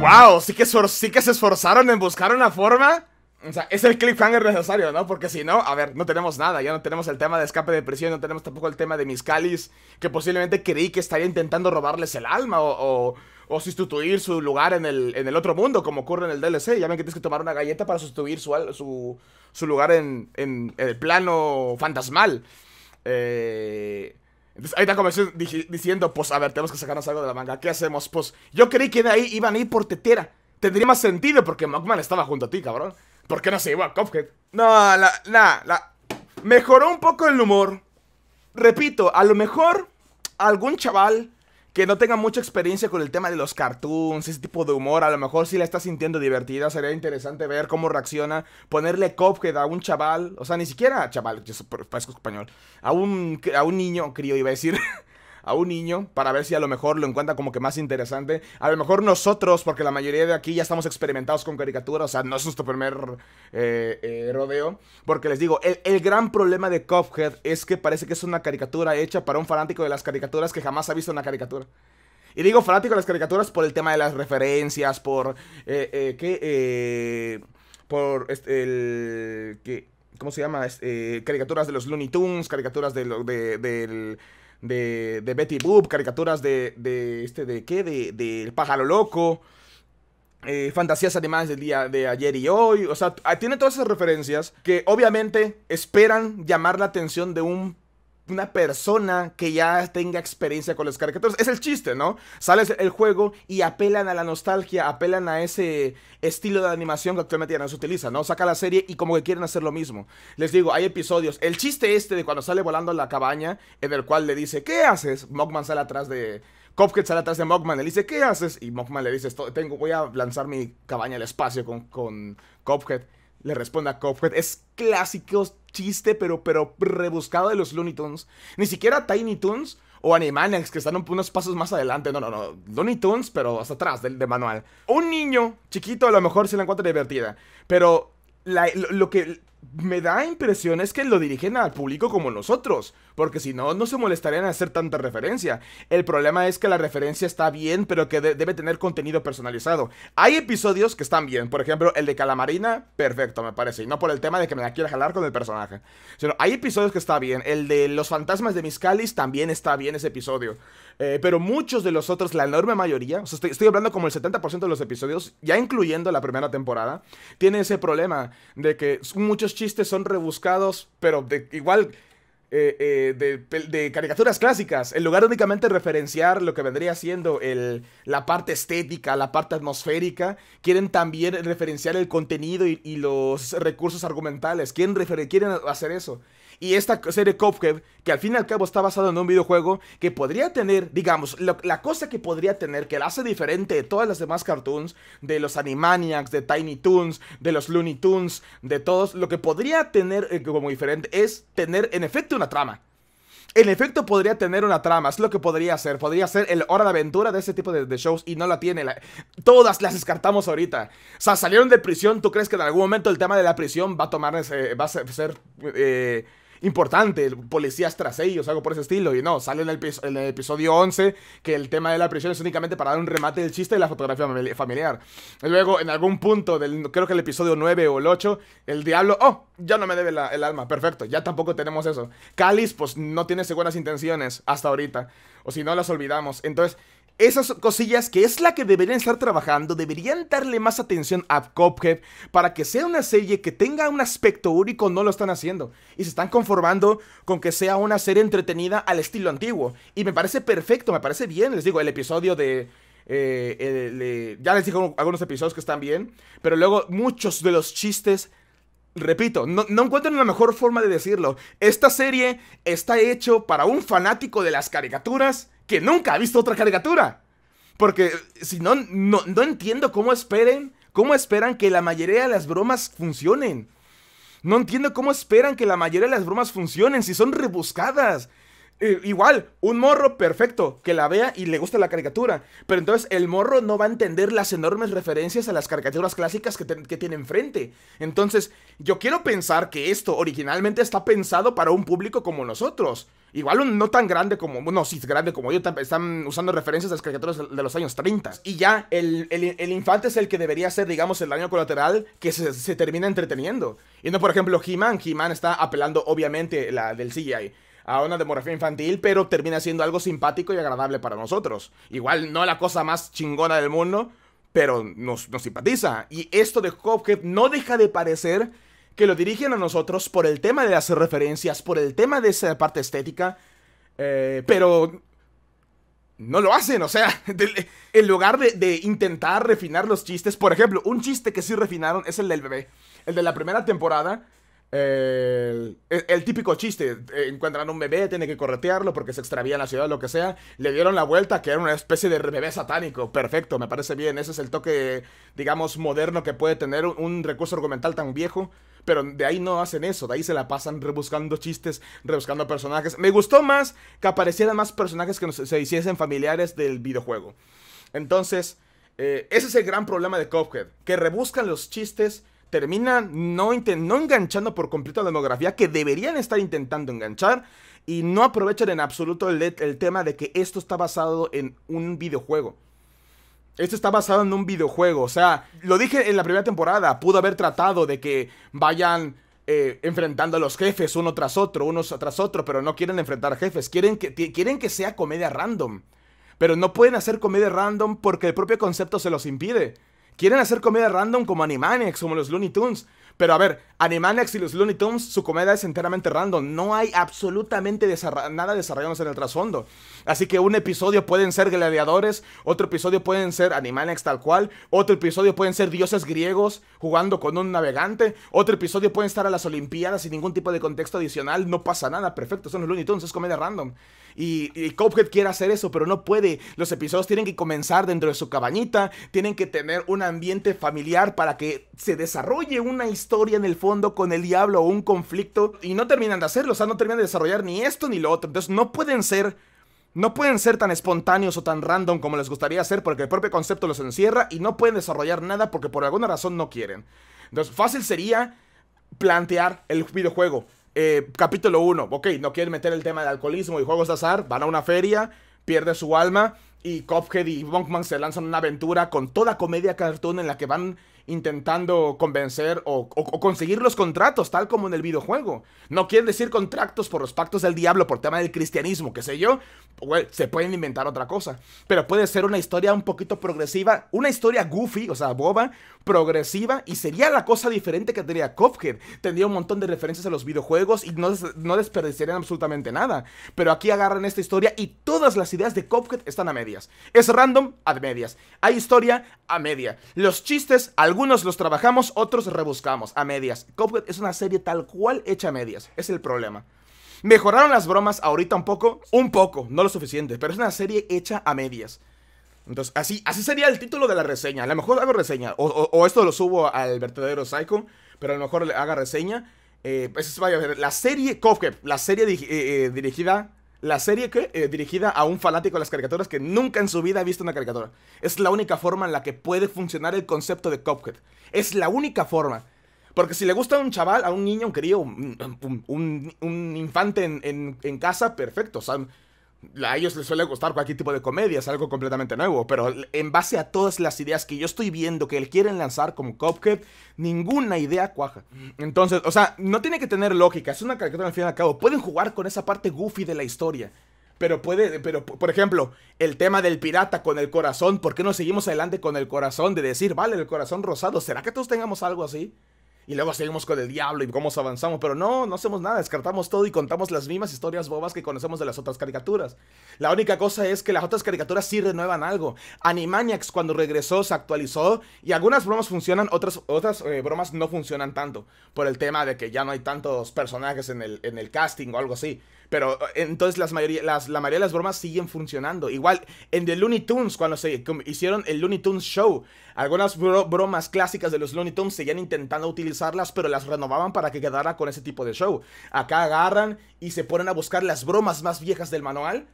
¡Wow! Sí que, sí que se esforzaron en buscar una forma o sea, es el cliffhanger necesario, ¿no? Porque si no, a ver, no tenemos nada. Ya no tenemos el tema de escape de prisión, no tenemos tampoco el tema de mis Miscalis, que posiblemente creí que estaría intentando robarles el alma o, sustituir su lugar en el, en el, otro mundo, como ocurre en el DLC. Ya ven que tienes que tomar una galleta para sustituir su, su, lugar en, en, el plano fantasmal. Eh, entonces, ahí está comenzó diciendo, pues, a ver, tenemos que sacarnos algo de la manga. ¿Qué hacemos? Pues, yo creí que de ahí iban a ir por tetera. Tendría más sentido porque Mockman estaba junto a ti, cabrón. ¿Por qué no se iba a No, la, la, la. Mejoró un poco el humor. Repito, a lo mejor algún chaval que no tenga mucha experiencia con el tema de los cartoons, ese tipo de humor, a lo mejor si la está sintiendo divertida, sería interesante ver cómo reacciona, ponerle Cuphead a un chaval, o sea, ni siquiera a chaval, yo parezco español, a un, a un niño, crío iba a decir, a un niño para ver si a lo mejor lo encuentra como que más interesante. A lo mejor nosotros, porque la mayoría de aquí ya estamos experimentados con caricaturas, o sea, no es nuestro primer eh, eh, rodeo. Porque les digo, el, gran problema de Cuphead es que parece que es una caricatura hecha para un fanático de las caricaturas que jamás ha visto una caricatura. Y digo fanático de las caricaturas por el tema de las referencias, por... Eh, eh por este, ¿Cómo se llama? caricaturas de los Looney Tunes, caricaturas del de, de Betty Boop, caricaturas de, de este, ¿de qué? De, El Pájaro Loco, eh, fantasías animales del día de ayer y hoy. O sea, ah, tiene todas esas referencias que obviamente esperan llamar la atención de un una persona que ya tenga experiencia con los caricaturas. Es el chiste, ¿no? Sale el juego y apelan a la nostalgia, apelan a ese estilo de animación que actualmente ya no se utiliza, ¿no? Saca la serie y como que quieren hacer lo mismo. Les digo, hay episodios. El chiste este de cuando sale volando a la cabaña, en el cual le dice, ¿qué haces? Mogman sale atrás de... Cophead sale atrás de Mogman, le dice, ¿qué haces? Y Mogman le dice, tengo, voy a lanzar mi cabaña al espacio con, con Cophead le responde a Es clásico chiste, pero, pero rebuscado de los Looney Tunes. Ni siquiera Tiny Toons o Animaniacs, que están unos pasos más adelante. No, no, no. Looney Tunes, pero hasta atrás del de manual. Un niño chiquito a lo mejor se la encuentra divertida, pero lo que me da impresión es que lo dirigen al público como nosotros, porque si no, no se molestarían en hacer tanta referencia. El problema es que la referencia está bien, pero que debe tener contenido personalizado. Hay episodios que están bien, por ejemplo, el de Calamarina, perfecto, me parece, y no por el tema de que me la quiera jalar con el personaje, sino hay episodios que está bien. El de los fantasmas de Miscalis también está bien ese episodio, eh, pero muchos de los otros, la enorme mayoría, estoy, estoy hablando como el 70% de los episodios, ya incluyendo la primera temporada, tiene ese problema de que muchos chistes son rebuscados, pero de, igual eh, eh, de, caricaturas clásicas, en lugar de únicamente referenciar lo que vendría siendo el, la parte estética, la parte atmosférica, quieren también referenciar el contenido y, los recursos argumentales, quieren, quieren hacer eso. Y esta serie Cuphead, que al fin y al cabo está basada en un videojuego que podría tener, digamos, la cosa que podría tener, que la hace diferente de todas las demás cartoons, de los Animaniacs, de Tiny Toons, de los Looney Tunes, de todos, lo que podría tener eh, como diferente es tener en efecto trama. En efecto, podría tener una trama, es lo que podría ser. Podría ser el hora de aventura de ese tipo de, shows y no la tiene. todas las descartamos ahorita. O sea, salieron de prisión. ¿Tú crees que en algún momento el tema de la prisión va a tomar ese, va a ser, eh, importante, policías tras ellos, algo por ese estilo. Y no, sale en el, episodio 11 que el tema de la prisión es únicamente para dar un remate del chiste de la fotografía familiar. Luego, en algún punto, del, creo que el episodio 9 o el 8, el diablo, oh, ya no me debe el alma, perfecto, ya tampoco tenemos eso. Cáliz, pues no tiene buenas intenciones hasta ahorita, o si no las olvidamos. Entonces, esas cosillas que es la que deberían estar trabajando, deberían darle más atención a Cophead para que sea una serie que tenga un aspecto único, no lo están haciendo. Y se están conformando con que sea una serie entretenida al estilo antiguo. Y me parece perfecto, me parece bien. Les digo, el episodio de, eh, eh, ya les dije algunos episodios que están bien, pero luego muchos de los chistes Repito, no, encuentro una mejor forma de decirlo. Esta serie está hecho para un fanático de las caricaturas que nunca ha visto otra caricatura. Porque si no, no, entiendo cómo esperen, cómo esperan que la mayoría de las bromas funcionen. No entiendo cómo esperan que la mayoría de las bromas funcionen si son rebuscadas, igual, un morro perfecto, que la vea y le guste la caricatura. Pero entonces el morro no va a entender las enormes referencias a las caricaturas clásicas que, que tiene enfrente. Entonces, yo quiero pensar que esto originalmente está pensado para un público como nosotros. Igual no tan grande como. No, sí, grande como yo. Están usando referencias a las caricaturas de los años 30. Y ya, el, infante es el que debería ser, digamos, el daño colateral que se, termina entreteniendo. Y no, por ejemplo, He-Man. He-Man está apelando, obviamente, la del CGI a una demografía infantil, pero termina siendo algo simpático y agradable para nosotros. Igual no la cosa más chingona del mundo, pero nos, simpatiza. Y esto de Cuphead no deja de parecer que lo dirigen a nosotros por el tema de las referencias, por el tema de esa parte estética, eh, pero no lo hacen, o sea, en lugar de, de, intentar refinar los chistes, por ejemplo, un chiste que sí refinaron es el del bebé, el de la primera temporada, el, típico chiste, eh, encuentran un bebé, tiene que corretearlo porque se extravía en la ciudad, o lo que sea, le dieron la vuelta, que era una especie de bebé satánico, perfecto, me parece bien, ese es el toque, digamos, moderno que puede tener un, recurso argumental tan viejo, pero de ahí no hacen eso, de ahí se la pasan rebuscando chistes, rebuscando personajes. Me gustó más que aparecieran más personajes que se hiciesen familiares del videojuego. Entonces, eh, ese es el gran problema de Cophead, que rebuscan los chistes termina no, enganchando por completo la demografía que deberían estar intentando enganchar y no aprovechan en absoluto el, tema de que esto está basado en un videojuego. Esto está basado en un videojuego, o sea, lo dije en la primera temporada, pudo haber tratado de que vayan eh, enfrentando a los jefes uno tras otro, unos tras otro, pero no quieren enfrentar jefes, quieren que, quieren que sea comedia random. Pero no pueden hacer comedia random porque el propio concepto se los impide. Quieren hacer comida random como Animanex, como los Looney Tunes. Pero a ver, Animaniacs y los Looney Tunes, su comedia es enteramente random. No hay absolutamente nada desarrollado en el trasfondo. Así que un episodio pueden ser gladiadores, otro episodio pueden ser Animaniacs tal cual, otro episodio pueden ser dioses griegos jugando con un navegante, otro episodio pueden estar a las Olimpiadas sin ningún tipo de contexto adicional. No pasa nada, perfecto, son los Looney Tunes, es comedia random. Y, y quiere hacer eso, pero no puede. Los episodios tienen que comenzar dentro de su cabañita, tienen que tener un ambiente familiar para que se desarrolle una historia historia en el fondo con el diablo o un conflicto y no terminan de hacerlo, o sea, no terminan de desarrollar ni esto ni lo otro. Entonces no pueden ser no pueden ser tan espontáneos o tan random como les gustaría ser porque el propio concepto los encierra y no pueden desarrollar nada porque por alguna razón no quieren. Entonces, fácil sería plantear el videojuego. Eh, capítulo 1, ok, no quieren meter el tema de alcoholismo y juegos de azar, van a una feria, pierde su alma y Cophead y Bonkman se lanzan una aventura con toda comedia cartoon en la que van intentando convencer o, conseguir los contratos, tal como en el videojuego. No quieren decir contratos por los pactos del diablo, por tema del cristianismo, qué sé yo. se pueden inventar otra cosa. Pero puede ser una historia un poquito progresiva, una historia goofy, o sea, boba, progresiva, y sería la cosa diferente que tendría Cophead. Tendría un montón de referencias a los videojuegos y no, desperdiciarían absolutamente nada. Pero aquí agarran esta historia y todas las ideas de Cophead están a medias. Es random a medias. Hay historia a media. Los chistes a algunos los trabajamos, otros rebuscamos, a medias. Cuphead es una serie tal cual hecha a medias, es el problema. Mejoraron las bromas ahorita un poco, un poco, no lo suficiente, pero es una serie hecha a medias. Entonces, así, así sería el título de la reseña. A lo mejor hago reseña, o, esto lo subo al verdadero Psycho, pero a lo mejor le haga reseña. Eh, pues, vaya, la serie Cuphead, la serie eh, eh, dirigida la serie que eh, dirigida a un fanático de las caricaturas que nunca en su vida ha visto una caricatura. Es la única forma en la que puede funcionar el concepto de cophead Es la única forma. Porque si le gusta a un chaval, a un niño, un crío, un, un, infante en, en, casa, perfecto. O sea, a ellos les suele gustar cualquier tipo de comedia, es algo completamente nuevo, pero en base a todas las ideas que yo estoy viendo que él quieren lanzar como Cuphead, ninguna idea cuaja. Entonces, o sea, no tiene que tener lógica, es una caricatura al fin y al cabo. Pueden jugar con esa parte goofy de la historia. Pero puede, pero por ejemplo, el tema del pirata con el corazón, ¿por qué no seguimos adelante con el corazón? De decir, vale, el corazón rosado, ¿será que todos tengamos algo así? y luego seguimos con el diablo y cómo avanzamos, pero no, no hacemos nada, descartamos todo y contamos las mismas historias bobas que conocemos de las otras caricaturas. La única cosa es que las otras caricaturas sí renuevan algo. Animaniacs cuando regresó se actualizó y algunas bromas funcionan, otras, otras eh, bromas no funcionan tanto, por el tema de que ya no hay tantos personajes en el, en el casting o algo así. Pero eh, entonces las la mayoría de las bromas siguen funcionando. Igual en The Looney Tunes, cuando se hicieron el Looney Tunes Show, algunas bromas clásicas de los Looney Tunes seguían intentando utilizarlas, pero las renovaban para que quedara con ese tipo de show. Acá agarran y se ponen a buscar las bromas más viejas del manual.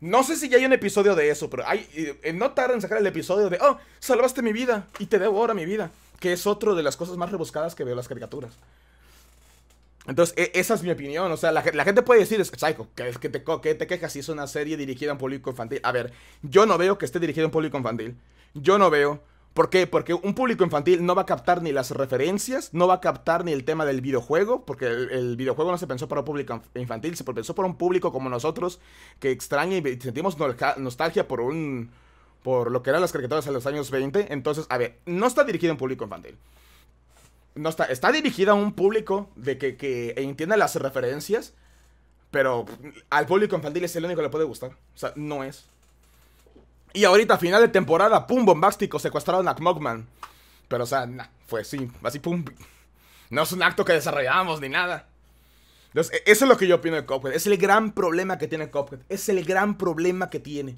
No sé si ya hay un episodio de eso, pero hay, eh, eh, no tardan en sacar el episodio de, oh, salvaste mi vida y te debo ahora mi vida, que es otro de las cosas más rebuscadas que veo las caricaturas. Entonces, e, esa es mi opinión. O sea, la, gente puede decir, psycho, que, te, que te quejas si es una serie dirigida a un público infantil. A ver, yo no veo que esté dirigida a un público infantil. Yo no veo. ¿Por qué? Porque un público infantil no va a captar ni las referencias, no va a captar ni el tema del videojuego, porque el, videojuego no se pensó para un público infantil, se pensó para un público como nosotros, que extraña y sentimos nostalgia por un por lo que eran las caricaturas en los años 20. Entonces, a ver, no está dirigido a un público infantil. No está, está dirigida a un público de que, que entienda las referencias, pero al público infantil es el único que le puede gustar. O sea, no es. Y ahorita, final de temporada, pum, bombástico, secuestraron a Mogman. Pero, o sea, nah, fue así, así, pum. No es un acto que desarrollamos ni nada. Entonces, e, eso es lo que yo opino de Cophead. Es el gran problema que tiene Cophead. Es el gran problema que tiene.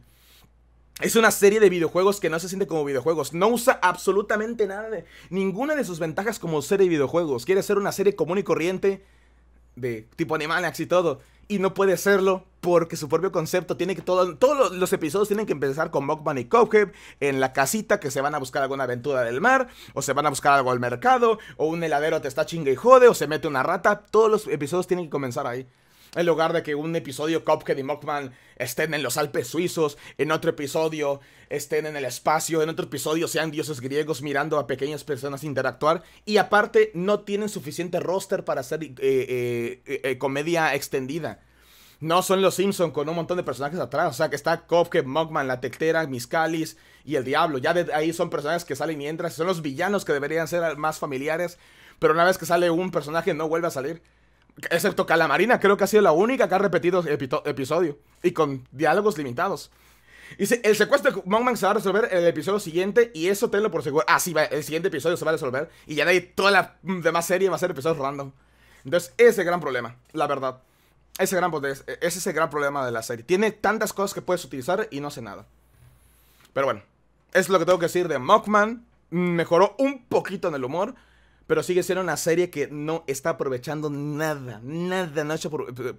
Es una serie de videojuegos que no se siente como videojuegos. No usa absolutamente nada de. ninguna de sus ventajas como serie de videojuegos. Quiere ser una serie común y corriente. De tipo Animalex y todo. Y no puede serlo porque su propio concepto tiene que. Todo, todos los, episodios tienen que empezar con Mockman y Cobweb en la casita que se van a buscar alguna aventura del mar. O se van a buscar algo al mercado. O un heladero te está chingue y jode. O se mete una rata. Todos los episodios tienen que comenzar ahí. En lugar de que un episodio Cuphead y Mockman estén en los Alpes suizos, en otro episodio estén en el espacio, en otro episodio sean dioses griegos mirando a pequeñas personas interactuar. Y aparte, no tienen suficiente roster para hacer eh, eh, eh, comedia extendida. No son los Simpsons con un montón de personajes atrás. O sea, que está Cuphead, Mokman, la Tectera, Miscalis y el Diablo. Ya de ahí son personajes que salen y Son los villanos que deberían ser más familiares. Pero una vez que sale un personaje, no vuelve a salir. Excepto Calamarina, creo que ha sido la única que ha repetido episodio. Y con diálogos limitados. Dice, el secuestro de se va a resolver el episodio siguiente y eso tenlo por seguro. Ah, sí, el siguiente episodio se va a resolver y ya de ahí toda la demás serie va a ser episodios random. Entonces, ese es el gran problema, la verdad. Ese, gran, ese es el gran problema de la serie. Tiene tantas cosas que puedes utilizar y no hace nada. Pero bueno, es lo que tengo que decir de Mockman. Mejoró un poquito en el humor, pero sigue siendo una serie que no está aprovechando nada, nada, no, está,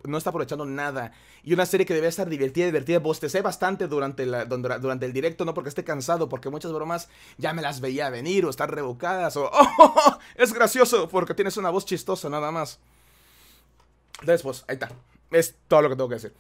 no está aprovechando nada. Y una serie que debe estar divertida, divertida. Bostecé bastante durante, la, durante el directo, no porque esté cansado, porque muchas bromas ya me las veía venir o estar revocadas o... ¡Oh, oh, oh, es gracioso porque tienes una voz chistosa nada más. Entonces, ahí está. Es todo lo que tengo que decir.